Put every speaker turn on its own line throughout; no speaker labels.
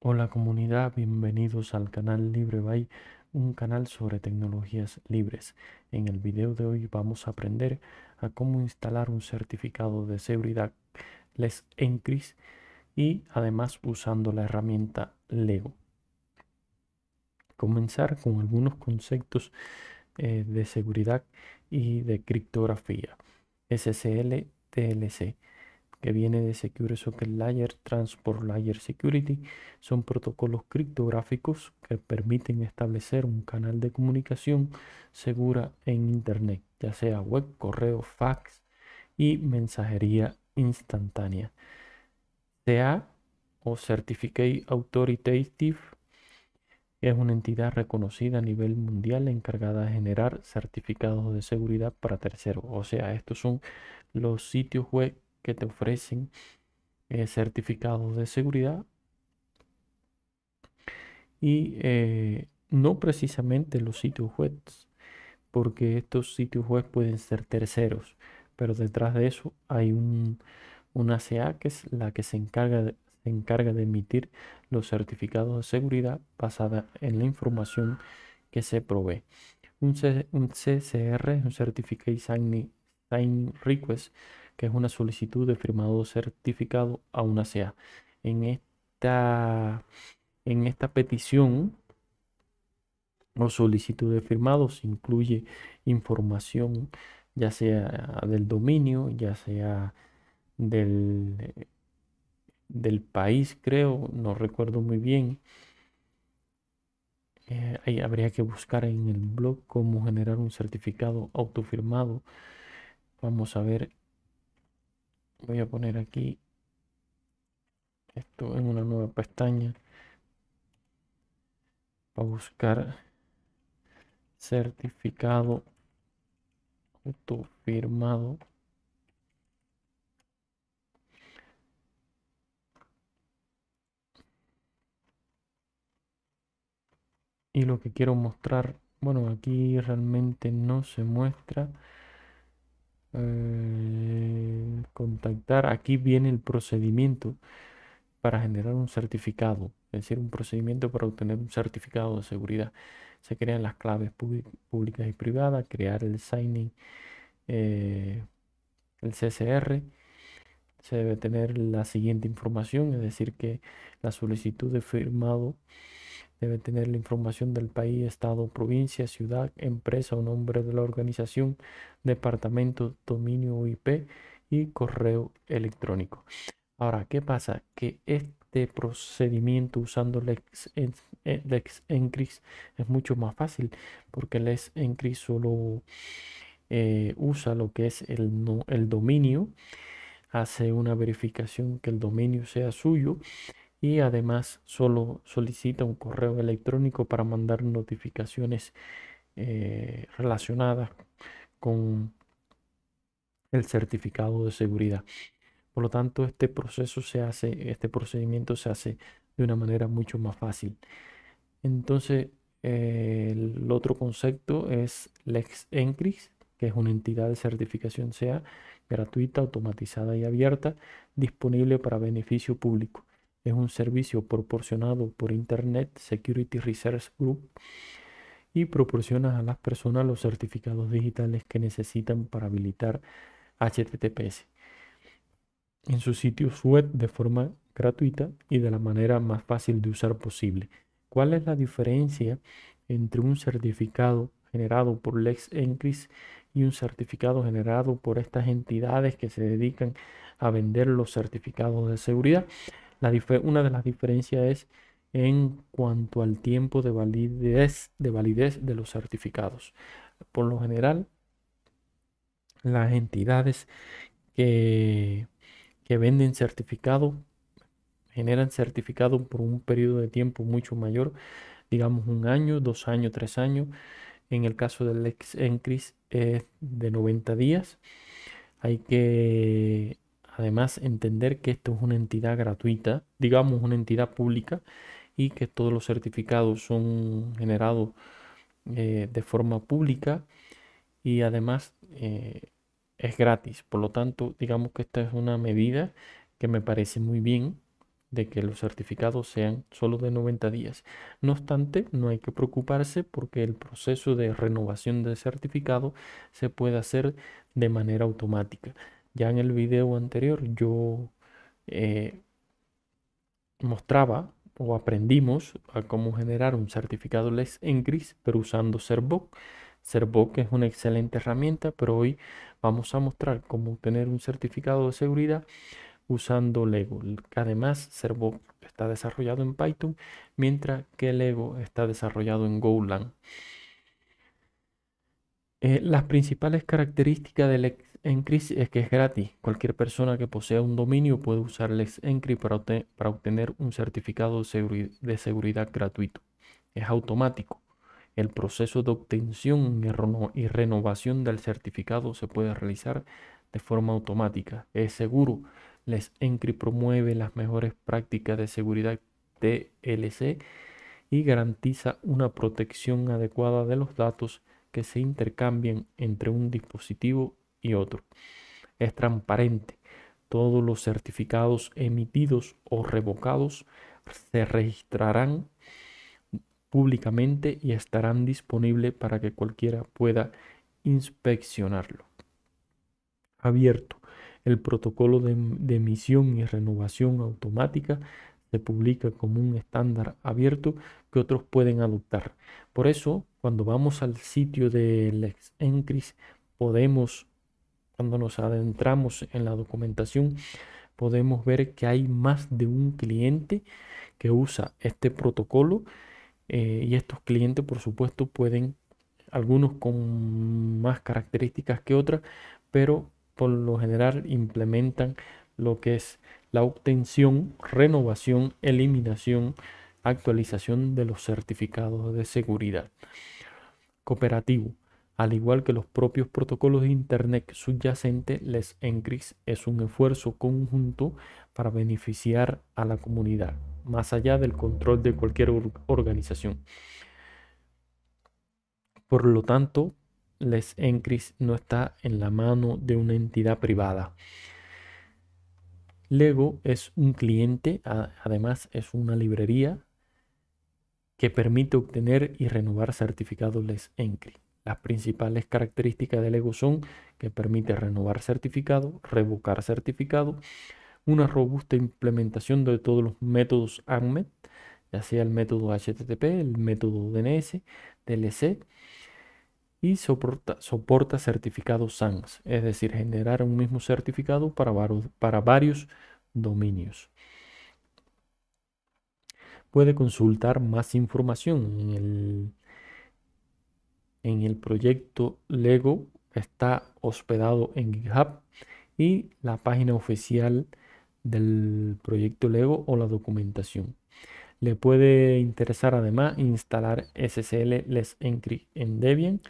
Hola comunidad, bienvenidos al canal LibreBay, un canal sobre tecnologías libres. En el video de hoy vamos a aprender a cómo instalar un certificado de seguridad Les Encris y además usando la herramienta Lego. Comenzar con algunos conceptos eh, de seguridad y de criptografía. SSL, TLC que viene de Secure Socket Layer, Transport Layer Security, son protocolos criptográficos que permiten establecer un canal de comunicación segura en Internet, ya sea web, correo, fax y mensajería instantánea. CA o Certificate Authoritative es una entidad reconocida a nivel mundial encargada de generar certificados de seguridad para terceros. O sea, estos son los sitios web que te ofrecen eh, certificados de seguridad y eh, no precisamente los sitios web, porque estos sitios web pueden ser terceros, pero detrás de eso hay un, una CA que es la que se encarga de, se encarga de emitir los certificados de seguridad basada en la información que se provee. Un, CCR un Certificate Sign Request que es una solicitud de firmado certificado a una En esta, en esta petición o solicitud de firmado se incluye información ya sea del dominio, ya sea del, del país, creo, no recuerdo muy bien. Eh, habría que buscar en el blog cómo generar un certificado autofirmado. Vamos a ver voy a poner aquí esto en una nueva pestaña para buscar certificado auto-firmado. y lo que quiero mostrar bueno aquí realmente no se muestra eh, contactar. Aquí viene el procedimiento para generar un certificado, es decir, un procedimiento para obtener un certificado de seguridad. Se crean las claves públicas y privadas, crear el signing, eh, el CCR. Se debe tener la siguiente información, es decir, que la solicitud de firmado Debe tener la información del país, estado, provincia, ciudad, empresa o nombre de la organización, departamento, dominio IP y correo electrónico. Ahora, ¿qué pasa? Que este procedimiento usando Lex, es mucho más fácil porque Lex Encris solo eh, usa lo que es el, el dominio, hace una verificación que el dominio sea suyo y además solo solicita un correo electrónico para mandar notificaciones eh, relacionadas con el certificado de seguridad. Por lo tanto, este proceso se hace, este procedimiento se hace de una manera mucho más fácil. Entonces, eh, el otro concepto es Lex que es una entidad de certificación SEA gratuita, automatizada y abierta, disponible para beneficio público es un servicio proporcionado por Internet Security Research Group y proporciona a las personas los certificados digitales que necesitan para habilitar HTTPS en su sitio web de forma gratuita y de la manera más fácil de usar posible. ¿Cuál es la diferencia entre un certificado generado por Lex Encris y un certificado generado por estas entidades que se dedican a vender los certificados de seguridad? una de las diferencias es en cuanto al tiempo de validez, de validez de los certificados. Por lo general, las entidades que, que venden certificado generan certificado por un periodo de tiempo mucho mayor, digamos un año, dos años, tres años. En el caso del ex ENCRIS es de 90 días. Hay que Además, entender que esto es una entidad gratuita, digamos una entidad pública, y que todos los certificados son generados eh, de forma pública y además eh, es gratis. Por lo tanto, digamos que esta es una medida que me parece muy bien de que los certificados sean solo de 90 días. No obstante, no hay que preocuparse porque el proceso de renovación del certificado se puede hacer de manera automática. Ya en el video anterior yo eh, mostraba o aprendimos a cómo generar un certificado en gris, pero usando Servoc. Servoc es una excelente herramienta, pero hoy vamos a mostrar cómo obtener un certificado de seguridad usando Lego. Además, Servoc está desarrollado en Python, mientras que Lego está desarrollado en GoLang. Eh, las principales características del Encry es que es gratis. Cualquier persona que posea un dominio puede usar les Encrypt para, obtener un certificado de, seguridad gratuito. Es automático. El proceso de obtención y, renovación del certificado se puede realizar de forma automática. Es seguro. Les Encrypt promueve las mejores prácticas de seguridad TLC y garantiza una protección adecuada de los datos que se intercambian entre un dispositivo y otro. Es transparente. Todos los certificados emitidos o revocados se registrarán públicamente y estarán disponibles para que cualquiera pueda inspeccionarlo. Abierto. El protocolo de, emisión y renovación automática se publica como un estándar abierto que otros pueden adoptar. Por eso, cuando vamos al sitio del ex ENCRIS, podemos cuando nos adentramos en la documentación, podemos ver que hay más de un cliente que usa este protocolo eh, y estos clientes, por supuesto, pueden, algunos con más características que otras, pero por lo general implementan lo que es la obtención, renovación, eliminación, actualización de los certificados de seguridad. Cooperativo al igual que los propios protocolos de Internet subyacentes, Les Encrypt es un esfuerzo conjunto para beneficiar a la comunidad, más allá del control de cualquier organización. Por lo tanto, Les Encrypt no está en la mano de una entidad privada. Lego es un cliente, además es una librería que permite obtener y renovar certificados Les Encrypt. Las principales características del Ego son que permite renovar certificado, revocar certificado, una robusta implementación de todos los métodos AMET, ya sea el método HTTP, el método DNS, DLC, y soporta, soporta certificados SANS, es decir, generar un mismo certificado para, para varios dominios. Puede consultar más información en el en el proyecto Lego está hospedado en GitHub y la página oficial del proyecto Lego o la documentación. Le puede interesar además instalar SSL Les Encrypt en Debian,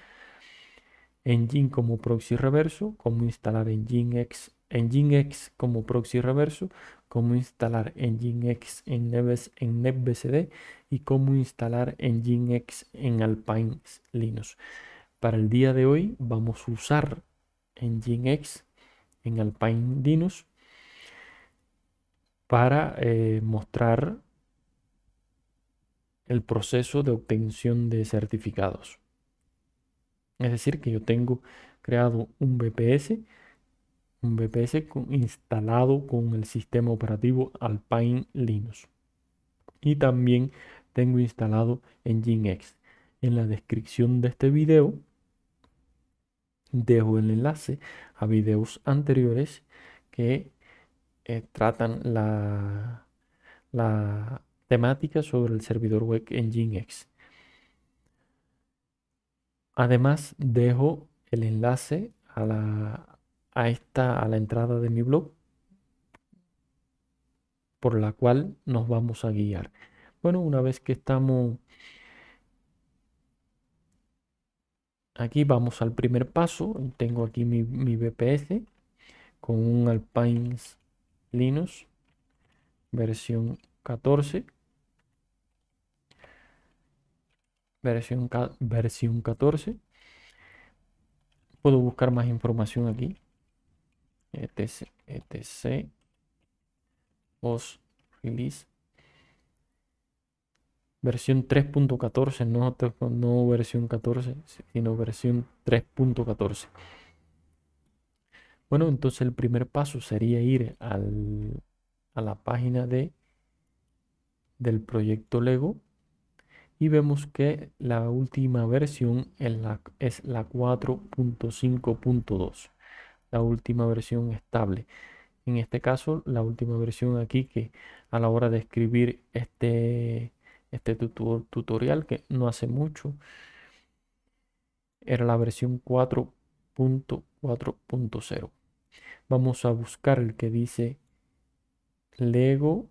Engine como proxy reverso, como instalar Nginx Nginx como proxy reverso, cómo instalar Nginx en Neves, en NetBCD y cómo instalar Nginx en Alpine Linux. Para el día de hoy vamos a usar Nginx en Alpine Linux para eh, mostrar el proceso de obtención de certificados. Es decir, que yo tengo creado un BPS un VPS instalado con el sistema operativo Alpine Linux. Y también tengo instalado Nginx. En la descripción de este video dejo el enlace a videos anteriores que eh, tratan la, la temática sobre el servidor web Nginx. Además, dejo el enlace a la, a esta, a la entrada de mi blog, por la cual nos vamos a guiar. Bueno, una vez que estamos aquí, vamos al primer paso. Tengo aquí mi, BPS con un Alpines Linux versión 14. Versión, versión 14. Puedo buscar más información aquí etc, etc, release, versión 3.14, no, no versión 14, sino versión 3.14. Bueno, entonces el primer paso sería ir al, a la página de, del proyecto Lego y vemos que la última versión es la, es la 4.5.2 la última versión estable. En este caso, la última versión aquí que a la hora de escribir este, este tutorial, que no hace mucho, era la versión 4.4.0. Vamos a buscar el que dice Lego,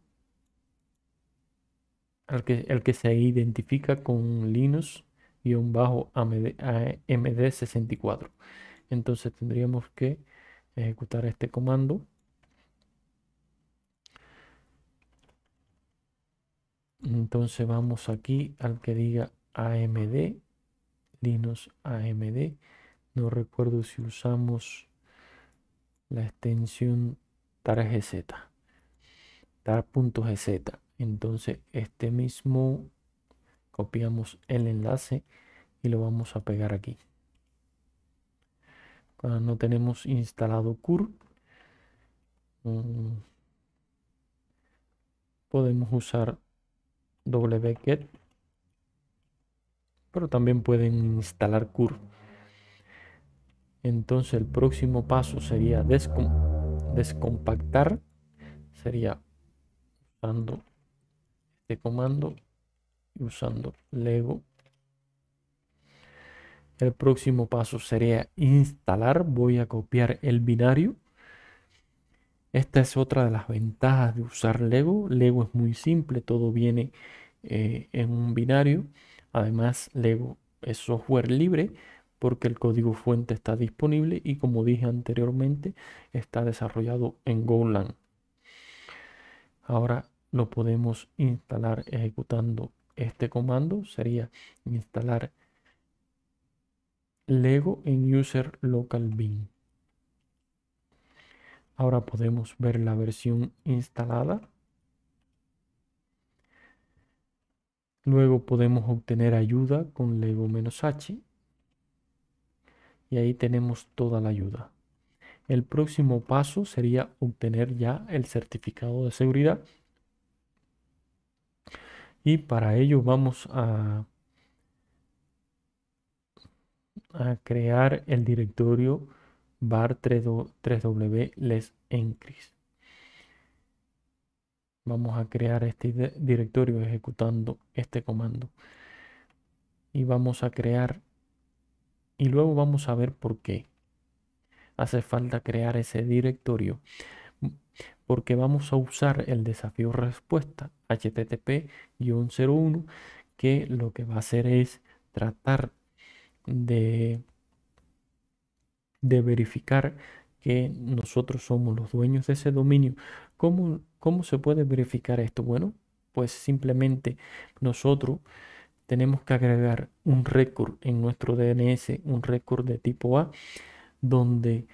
el que, el que se identifica con Linux-AMD64. bajo entonces tendríamos que ejecutar este comando entonces vamos aquí al que diga AMD Linux AMD no recuerdo si usamos la extensión tar.gz tar.gz entonces este mismo copiamos el enlace y lo vamos a pegar aquí cuando no tenemos instalado curve, mm, podemos usar wget, pero también pueden instalar cur. Entonces el próximo paso sería descompactar, sería usando este comando y usando lego el próximo paso sería instalar. Voy a copiar el binario. Esta es otra de las ventajas de usar Lego. Lego es muy simple, todo viene eh, en un binario. Además, Lego es software libre porque el código fuente está disponible y como dije anteriormente, está desarrollado en Golang. Ahora lo podemos instalar ejecutando este comando. Sería instalar lego en user local bin. Ahora podemos ver la versión instalada. Luego podemos obtener ayuda con lego-h. Y ahí tenemos toda la ayuda. El próximo paso sería obtener ya el certificado de seguridad. Y para ello vamos a a crear el directorio bar 3w les encris. Vamos a crear este directorio ejecutando este comando. Y vamos a crear. Y luego vamos a ver por qué hace falta crear ese directorio. Porque vamos a usar el desafío respuesta http-01 que lo que va a hacer es tratar de, verificar que nosotros somos los dueños de ese dominio. ¿Cómo, se puede verificar esto? Bueno, pues simplemente nosotros tenemos que agregar un récord en nuestro DNS, un récord de tipo A, donde,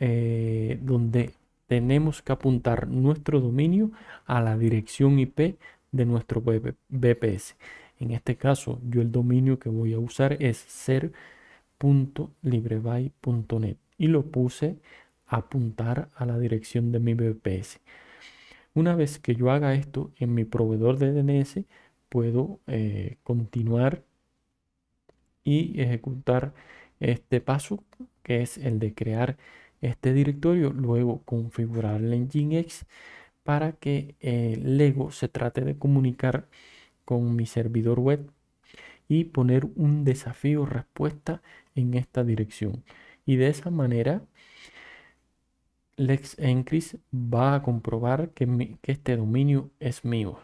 eh, donde tenemos que apuntar nuestro dominio a la dirección IP de nuestro BPS. En este caso, yo el dominio que voy a usar es ser.libreby.net y lo puse a apuntar a la dirección de mi VPS. Una vez que yo haga esto en mi proveedor de DNS, puedo eh, continuar y ejecutar este paso que es el de crear este directorio, luego configurar el Nginx para que eh, Lego se trate de comunicar con mi servidor web y poner un desafío respuesta en esta dirección. Y de esa manera, Lex Encris va a comprobar que, este dominio es mío,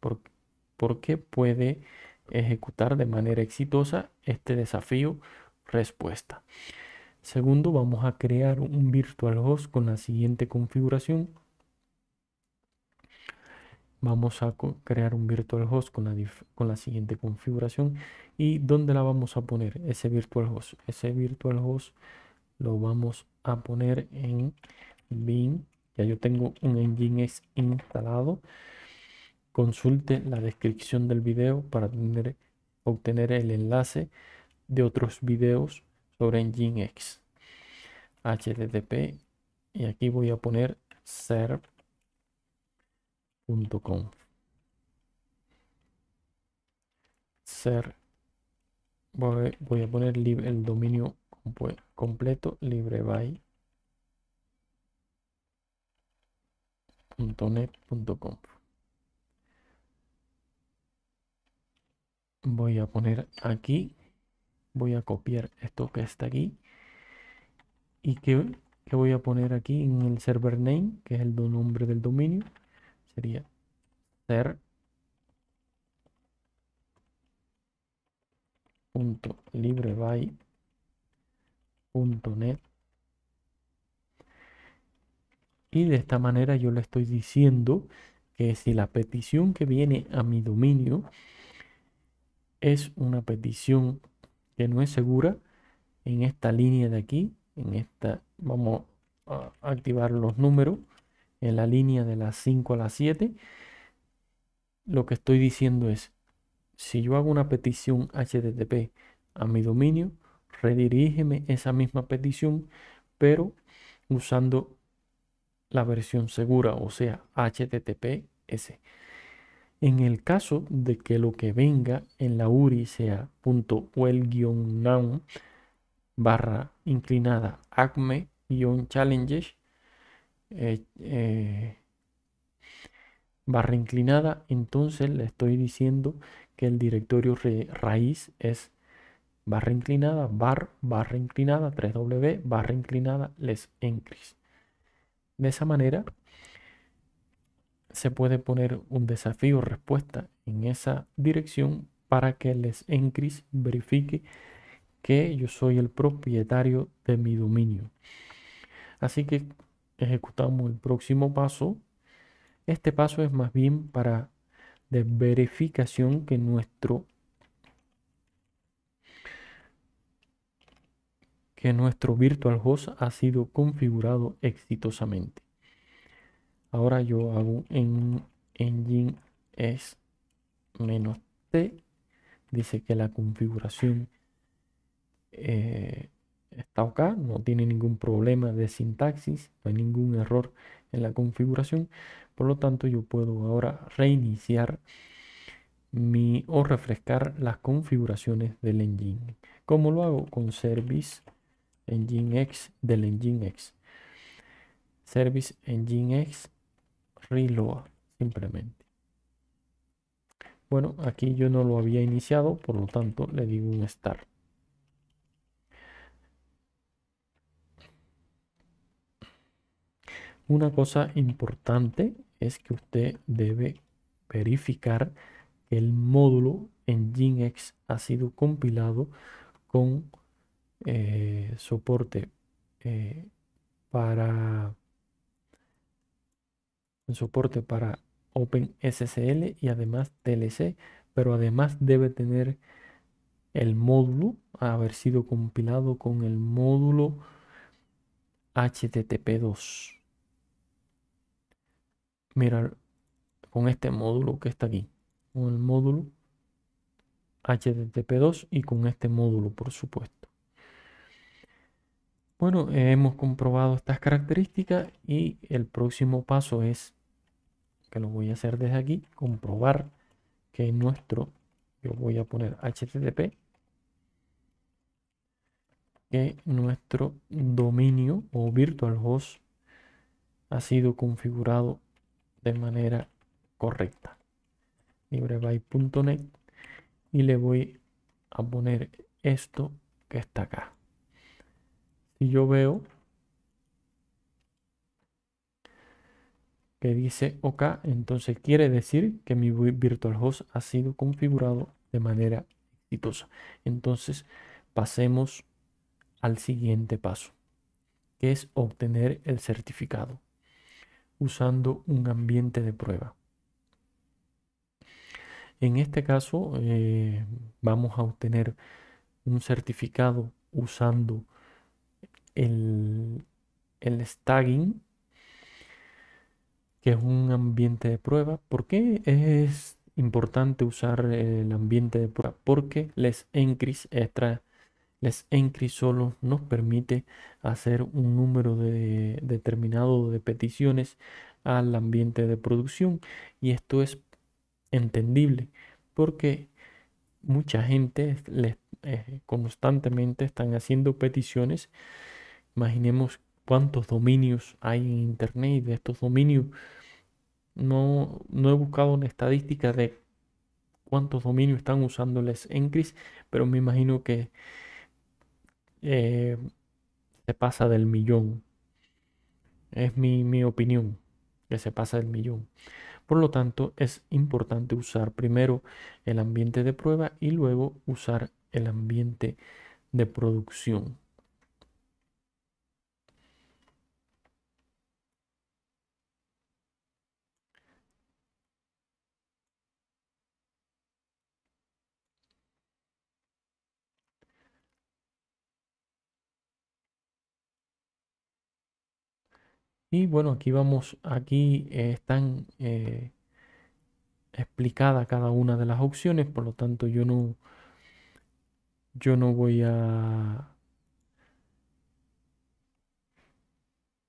porque puede ejecutar de manera exitosa este desafío respuesta. Segundo, vamos a crear un virtual host con la siguiente configuración vamos a crear un virtual host con la, con la siguiente configuración y dónde la vamos a poner ese virtual host ese virtual host lo vamos a poner en bin ya yo tengo un nginx instalado consulte la descripción del video para obtener el enlace de otros videos sobre nginx http y aquí voy a poner serve ser. Voy, a poner el dominio completo .net.com Voy a poner aquí. Voy a copiar esto que está aquí. Y que, que voy a poner aquí en el server name, que es el nombre del dominio quería Y de esta manera yo le estoy diciendo que si la petición que viene a mi dominio es una petición que no es segura, en esta línea de aquí, en esta, vamos a activar los números en la línea de las 5 a las 7, lo que estoy diciendo es, si yo hago una petición HTTP a mi dominio, redirígeme esa misma petición, pero usando la versión segura, o sea, HTTPS. En el caso de que lo que venga en la URI sea .well-noun barra inclinada acme-challenges, eh, eh, barra inclinada, entonces le estoy diciendo que el directorio raíz es barra inclinada, bar, barra inclinada, 3w, barra inclinada, les encris. De esa manera se puede poner un desafío respuesta en esa dirección para que les encris verifique que yo soy el propietario de mi dominio. Así que ejecutamos el próximo paso, este paso es más bien para de verificación que nuestro que nuestro virtual host ha sido configurado exitosamente. Ahora yo hago en engine es menos t, dice que la configuración eh, está acá, no tiene ningún problema de sintaxis, no hay ningún error en la configuración. Por lo tanto, yo puedo ahora reiniciar mi, o refrescar las configuraciones del engine. ¿Cómo lo hago? Con Service Engine X del Engine X. Service Engine X Reload, simplemente. Bueno, aquí yo no lo había iniciado, por lo tanto le digo un Start. Una cosa importante es que usted debe verificar que el módulo en Ginex ha sido compilado con eh, soporte eh, para soporte para OpenSSL y además TLC, pero además debe tener el módulo, haber sido compilado con el módulo HTTP2 mirar con este módulo que está aquí, con el módulo HTTP2 y con este módulo, por supuesto. Bueno, hemos comprobado estas características y el próximo paso es, que lo voy a hacer desde aquí, comprobar que nuestro, yo voy a poner HTTP, que nuestro dominio o virtual host ha sido configurado de manera correcta. libreby.net y le voy a poner esto que está acá. Si yo veo que dice OK, entonces quiere decir que mi virtual host ha sido configurado de manera exitosa. Entonces pasemos al siguiente paso, que es obtener el certificado usando un ambiente de prueba. En este caso eh, vamos a obtener un certificado usando el, el stagging, que es un ambiente de prueba. ¿Por qué es importante usar el ambiente de prueba? Porque les ENCRIS extra les Encris solo nos permite hacer un número de, determinado de peticiones al ambiente de producción y esto es entendible porque mucha gente eh, constantemente están haciendo peticiones. Imaginemos cuántos dominios hay en internet de estos dominios. No, no he buscado una estadística de cuántos dominios están usando les Encris, pero me imagino que eh, se pasa del millón. Es mi opinión, que se pasa del millón. Por lo tanto, es importante usar primero el ambiente de prueba y luego usar el ambiente de producción. Y bueno, aquí vamos, aquí eh, están eh, explicadas cada una de las opciones, por lo tanto yo no, yo no voy a,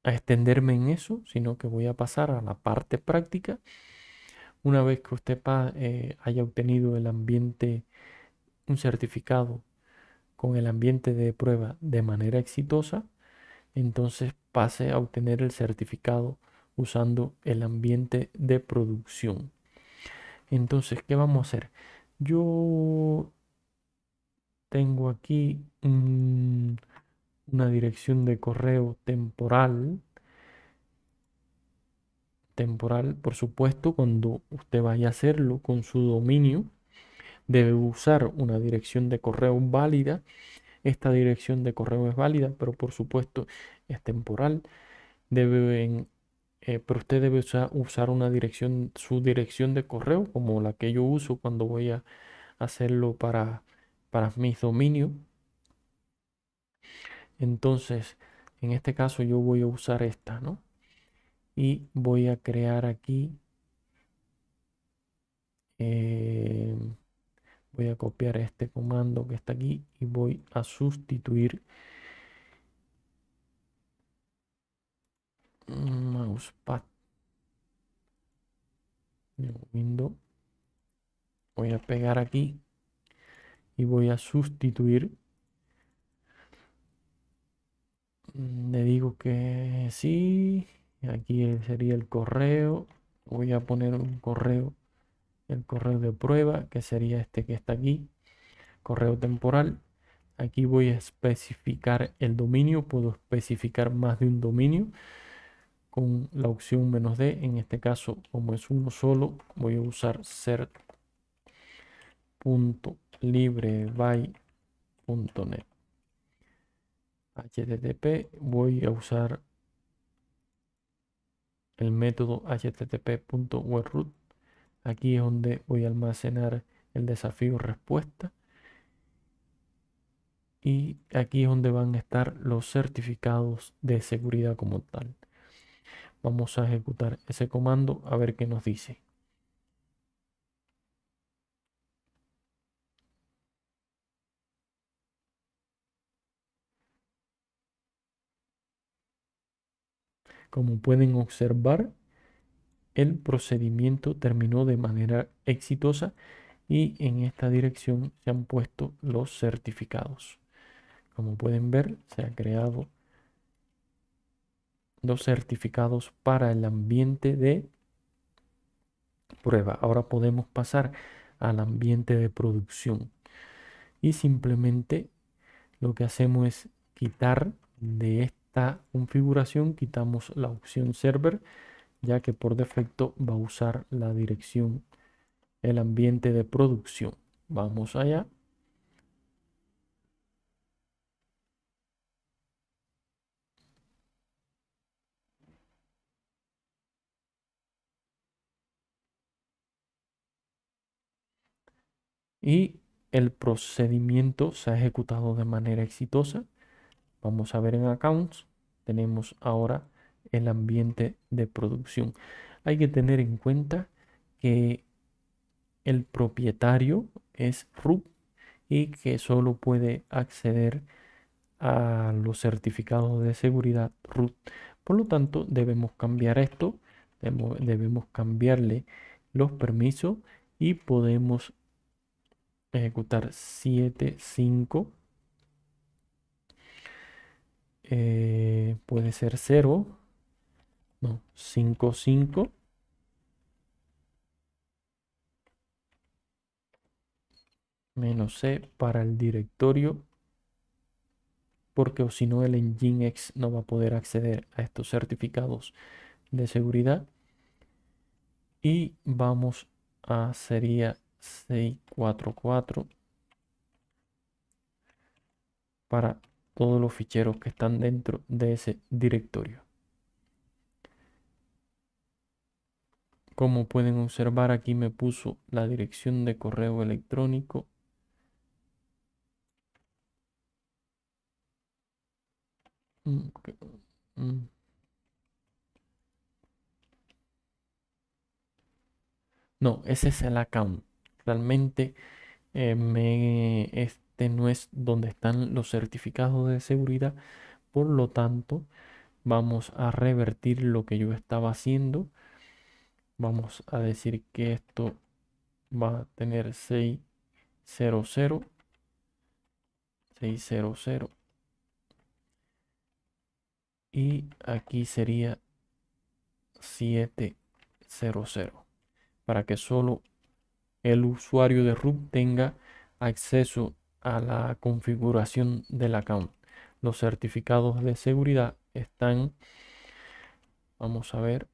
extenderme en eso, sino que voy a pasar a la parte práctica. Una vez que usted eh, haya obtenido el ambiente, un certificado con el ambiente de prueba de manera exitosa, entonces pase a obtener el certificado usando el ambiente de producción. Entonces, ¿qué vamos a hacer? Yo tengo aquí una dirección de correo temporal. Temporal, por supuesto, cuando usted vaya a hacerlo con su dominio, debe usar una dirección de correo válida esta dirección de correo es válida, pero por supuesto es temporal. Deben, eh, pero usted debe usar, una dirección, su dirección de correo, como la que yo uso cuando voy a hacerlo para, para mis dominios. Entonces, en este caso yo voy a usar esta, ¿no? Y voy a crear aquí. Eh, voy a copiar este comando que está aquí y voy a sustituir mousepad window voy a pegar aquí y voy a sustituir le digo que sí aquí sería el correo voy a poner un correo el correo de prueba, que sería este que está aquí, correo temporal. Aquí voy a especificar el dominio, puedo especificar más de un dominio con la opción menos D. En este caso, como es uno solo, voy a usar ser.libreby.net. HTTP, voy a usar el método http.webroot Aquí es donde voy a almacenar el desafío respuesta. Y aquí es donde van a estar los certificados de seguridad como tal. Vamos a ejecutar ese comando a ver qué nos dice. Como pueden observar, el procedimiento terminó de manera exitosa y en esta dirección se han puesto los certificados. Como pueden ver, se han creado dos certificados para el ambiente de prueba. Ahora podemos pasar al ambiente de producción. Y simplemente lo que hacemos es quitar de esta configuración, quitamos la opción server ya que por defecto va a usar la dirección, el ambiente de producción. Vamos allá. Y el procedimiento se ha ejecutado de manera exitosa. Vamos a ver en accounts. Tenemos ahora el ambiente de producción. Hay que tener en cuenta que el propietario es root y que solo puede acceder a los certificados de seguridad root. Por lo tanto, debemos cambiar esto, debemos, cambiarle los permisos y podemos ejecutar 7.5. Eh, puede ser 0 no, Menos C para el directorio. Porque o si no el Nginx no va a poder acceder a estos certificados de seguridad. Y vamos a sería 644 para todos los ficheros que están dentro de ese directorio. Como pueden observar aquí me puso la dirección de correo electrónico. Mm. No, ese es el account. Realmente eh, este no es donde están los certificados de seguridad. Por lo tanto, vamos a revertir lo que yo estaba haciendo vamos a decir que esto va a tener 600 600 y aquí sería 700 para que solo el usuario de RUB tenga acceso a la configuración del account. Los certificados de seguridad están, vamos a ver,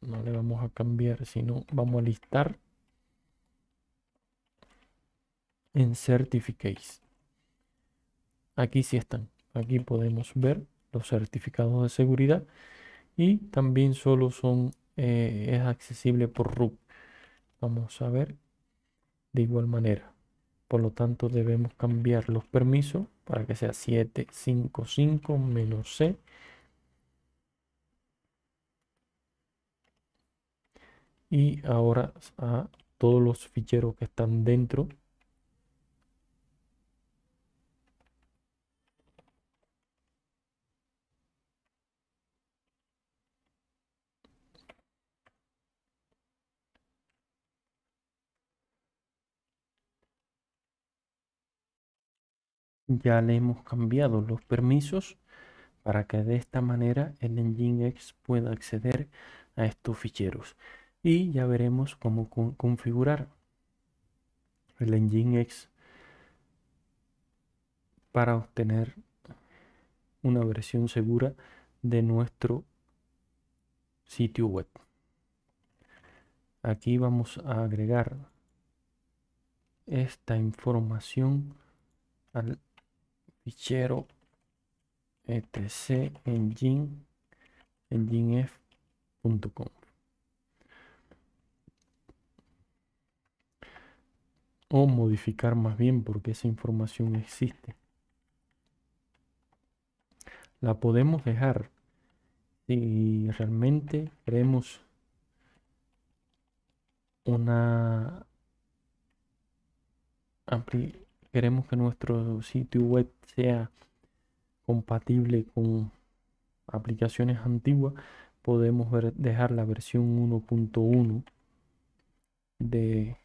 no le vamos a cambiar, sino vamos a listar en certificates. Aquí sí están. Aquí podemos ver los certificados de seguridad y también solo son eh, es accesible por ROOT. Vamos a ver de igual manera. Por lo tanto, debemos cambiar los permisos para que sea 755-C y ahora a todos los ficheros que están dentro ya le hemos cambiado los permisos para que de esta manera el Nginx pueda acceder a estos ficheros y ya veremos cómo configurar el Nginx para obtener una versión segura de nuestro sitio web. Aquí vamos a agregar esta información al fichero etc o modificar más bien porque esa información existe. La podemos dejar si realmente queremos una queremos que nuestro sitio web sea compatible con aplicaciones antiguas podemos dejar la versión 1.1 de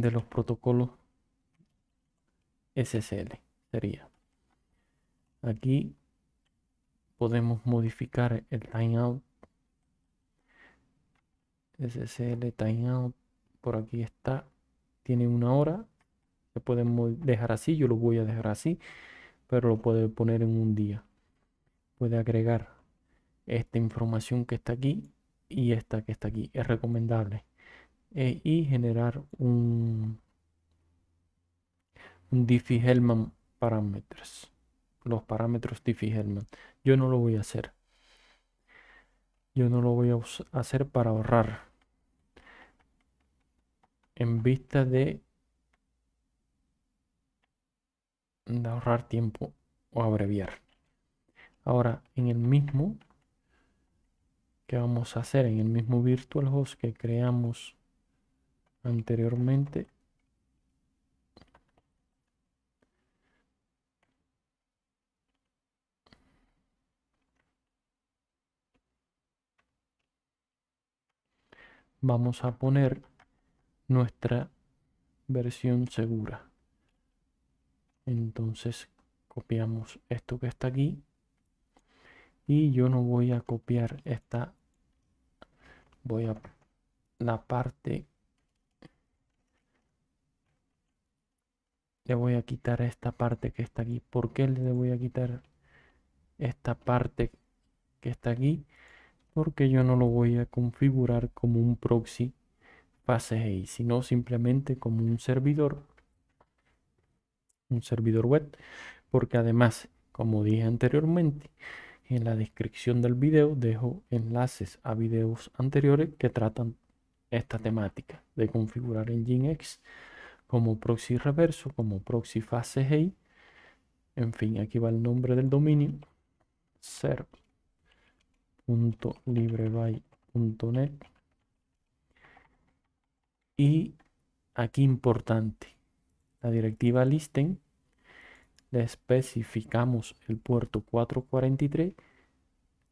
de los protocolos SSL sería. Aquí podemos modificar el timeout. SSL timeout por aquí está. Tiene una hora. Se podemos dejar así. Yo lo voy a dejar así. Pero lo puede poner en un día. Puede agregar esta información que está aquí y esta que está aquí. Es recomendable. E, y generar un, un Diffie-Hellman parámetros. Los parámetros Diffie-Hellman. Yo no lo voy a hacer. Yo no lo voy a hacer para ahorrar. En vista de, de ahorrar tiempo o abreviar. Ahora, en el mismo que vamos a hacer, en el mismo virtual host que creamos anteriormente vamos a poner nuestra versión segura entonces copiamos esto que está aquí y yo no voy a copiar esta voy a la parte le voy a quitar esta parte que está aquí. ¿Por qué le voy a quitar esta parte que está aquí? Porque yo no lo voy a configurar como un proxy si sino simplemente como un servidor, un servidor web. Porque además, como dije anteriormente, en la descripción del video dejo enlaces a videos anteriores que tratan esta temática de configurar en Nginx como proxy reverso, como proxy fase hey. En fin, aquí va el nombre del dominio. serp.libreby.net Y aquí importante, la directiva listen. Le especificamos el puerto 443.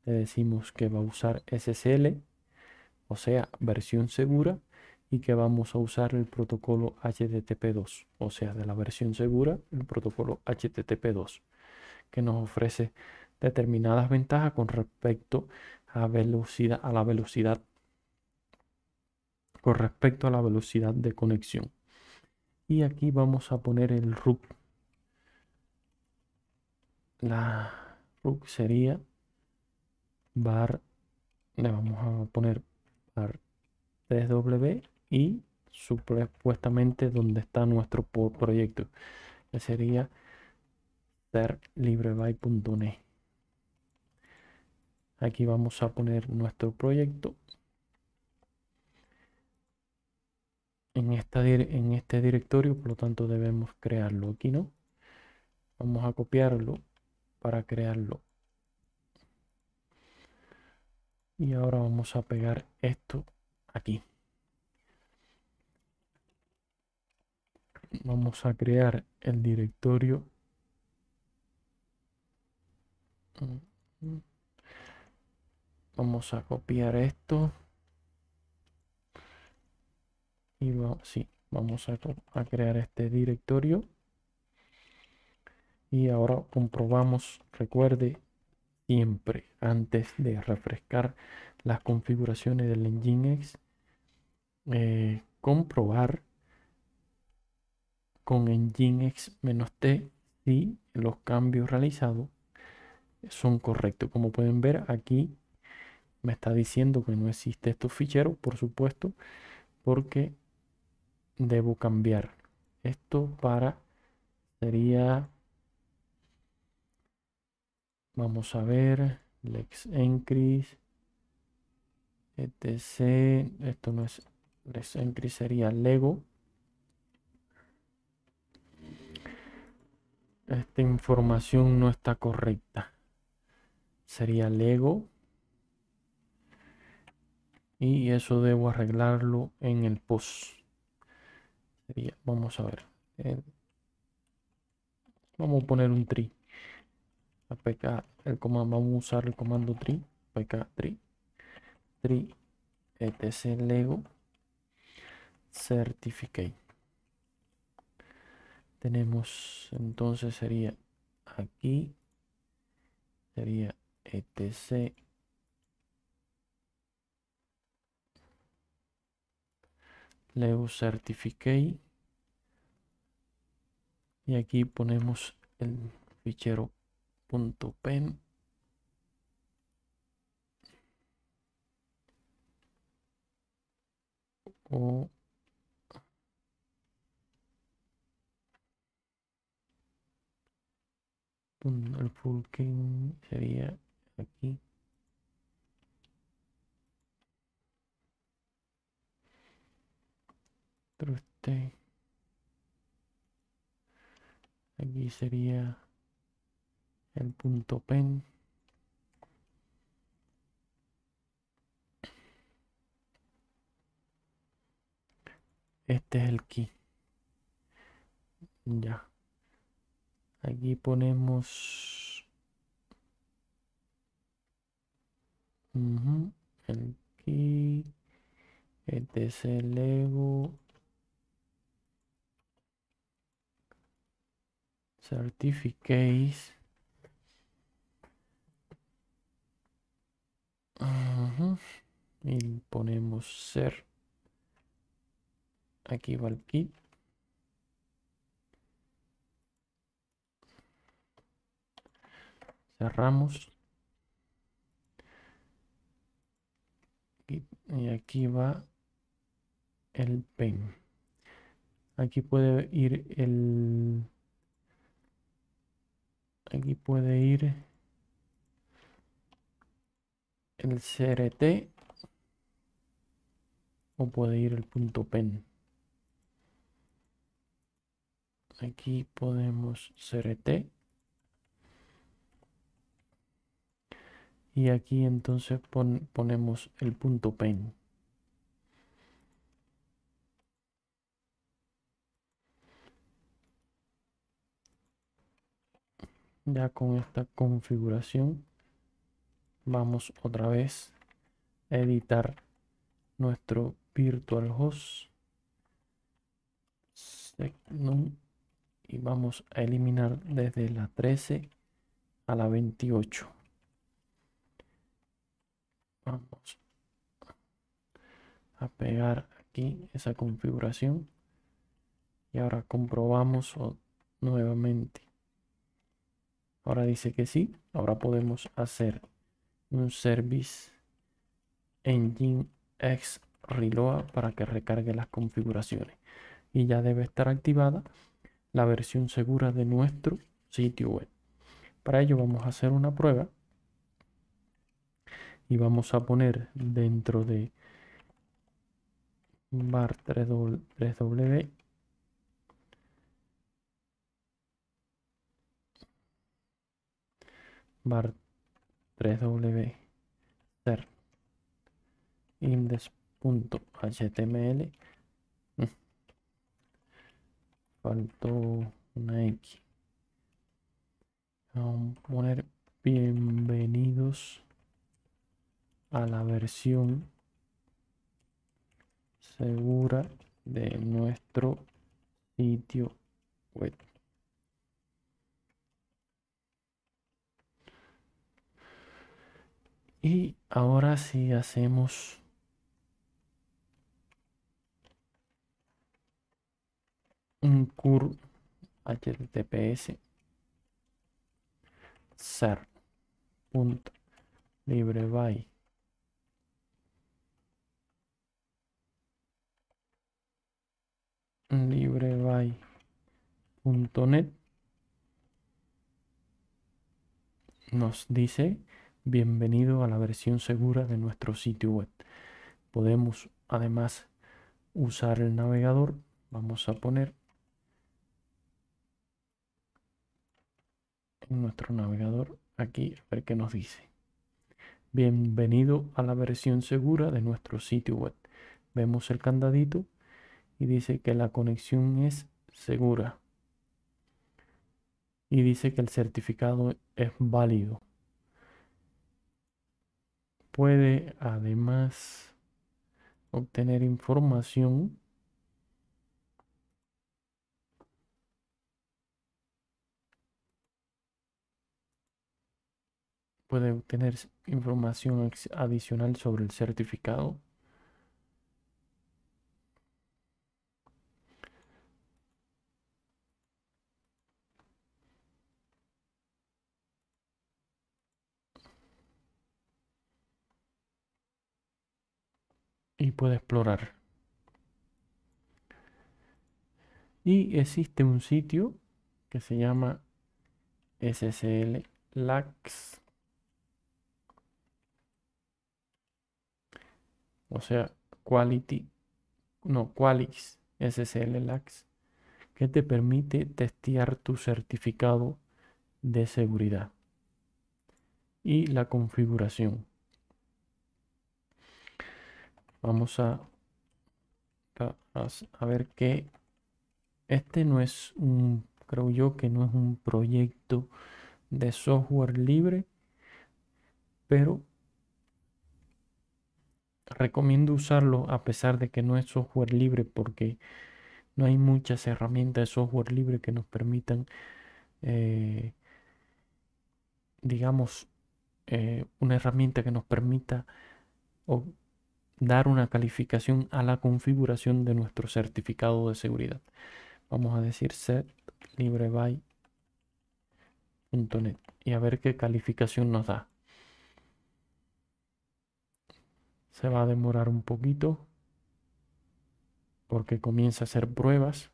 Le decimos que va a usar SSL, o sea, versión segura y que vamos a usar el protocolo HTTP2, o sea, de la versión segura, el protocolo HTTP2, que nos ofrece determinadas ventajas con respecto a, velocidad, a la velocidad con respecto a la velocidad de conexión. Y aquí vamos a poner el RUC. La RUC sería bar, le vamos a poner bar 3 y supuestamente donde está nuestro proyecto, que sería libreby.net. Aquí vamos a poner nuestro proyecto. En, esta, en este directorio, por lo tanto debemos crearlo aquí, ¿no? Vamos a copiarlo para crearlo. Y ahora vamos a pegar esto aquí. vamos a crear el directorio vamos a copiar esto y va, vamos a, crear este directorio y ahora comprobamos recuerde siempre antes de refrescar las configuraciones del nginx eh, comprobar con nginx-t si los cambios realizados son correctos. Como pueden ver aquí me está diciendo que no existe estos ficheros, por supuesto, porque debo cambiar esto para sería vamos a ver lex etc esto no es lex sería lego Esta información no está correcta. Sería Lego. Y eso debo arreglarlo en el post. vamos a ver. Eh, vamos a poner un tree. el comando, vamos a usar el comando tree. Pk tree. Tree etc lego certificate. Tenemos, entonces sería aquí, sería etc. le certifique Y aquí ponemos el fichero punto .pen. el full king sería aquí truste aquí sería el punto pen este es el key ya Aquí ponemos el este es el Lego certificates. Y ponemos ser. Aquí va el kit. cerramos y, aquí va el pen aquí puede ir el aquí puede ir el crt o puede ir el punto pen aquí podemos crt y aquí entonces ponemos el punto pen ya con esta configuración vamos otra vez a editar nuestro virtual host y vamos a eliminar desde la 13 a la 28 vamos a pegar aquí esa configuración y ahora comprobamos nuevamente ahora dice que sí ahora podemos hacer un service engine x reload para que recargue las configuraciones y ya debe estar activada la versión segura de nuestro sitio web para ello vamos a hacer una prueba y vamos a poner dentro de bar 3w bar 3w ser index.html faltó una x vamos a poner bienvenidos a la versión segura de nuestro sitio web. Y ahora si hacemos un cur https ser punto libre libreby.net nos dice bienvenido a la versión segura de nuestro sitio web. Podemos además usar el navegador. Vamos a poner en nuestro navegador aquí a ver qué nos dice. Bienvenido a la versión segura de nuestro sitio web. Vemos el candadito y dice que la conexión es segura y dice que el certificado es válido. Puede además obtener información puede obtener información adicional sobre el certificado y puede explorar. Y existe un sitio que se llama SSL Lax. O sea, Quality, no, Qualix SSL Lax, que te permite testear tu certificado de seguridad y la configuración. Vamos a, a, ver que este no es un, creo yo que no es un proyecto de software libre, pero recomiendo usarlo a pesar de que no es software libre porque no hay muchas herramientas de software libre que nos permitan, eh, digamos, eh, una herramienta que nos permita o dar una calificación a la configuración de nuestro certificado de seguridad. Vamos a decir set y a ver qué calificación nos da. Se va a demorar un poquito porque comienza a hacer pruebas.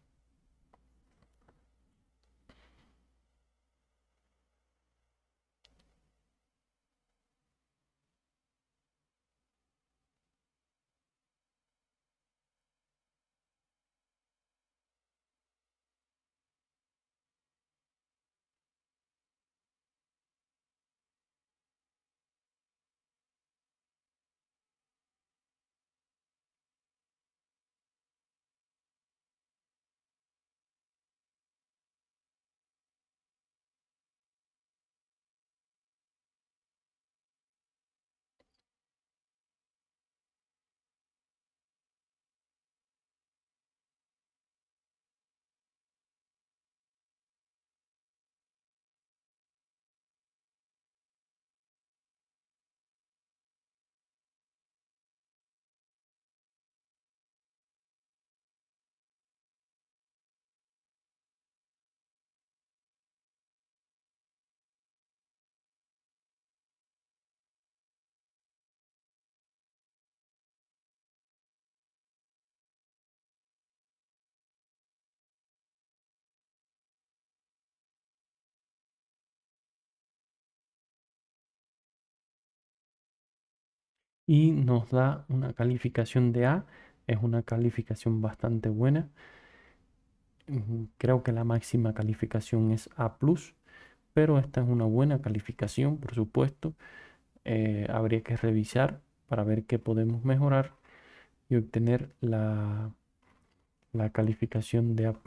y nos da una calificación de A. Es una calificación bastante buena. Creo que la máxima calificación es A ⁇ pero esta es una buena calificación, por supuesto. Eh, habría que revisar para ver qué podemos mejorar y obtener la, la calificación de A ⁇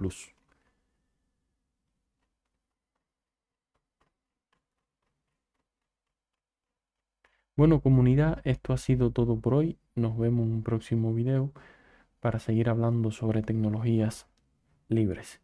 Bueno comunidad, esto ha sido todo por hoy. Nos vemos en un próximo video para seguir hablando sobre tecnologías libres.